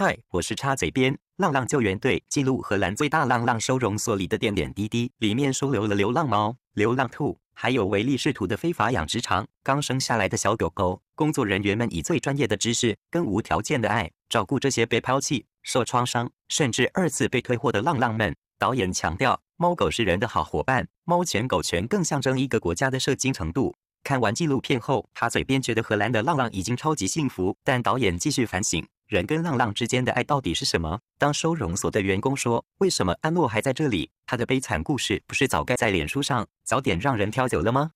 嗨，我是插嘴边浪浪救援队记录荷兰最大浪浪收容所里的点点滴滴。里面收留了流浪猫、流浪兔，还有唯利是图的非法养殖场刚生下来的小狗狗。工作人员们以最专业的知识跟无条件的爱照顾这些被抛弃、受创伤，甚至二次被退货的浪浪们。导演强调，猫狗是人的好伙伴，猫犬狗犬更象征一个国家的射精程度。看完纪录片后，他嘴边觉得荷兰的浪浪已经超级幸福，但导演继续反省。人跟浪浪之间的爱到底是什么？当收容所的员工说：“为什么安诺还在这里？”他的悲惨故事不是早该在脸书上早点让人挑酒了吗？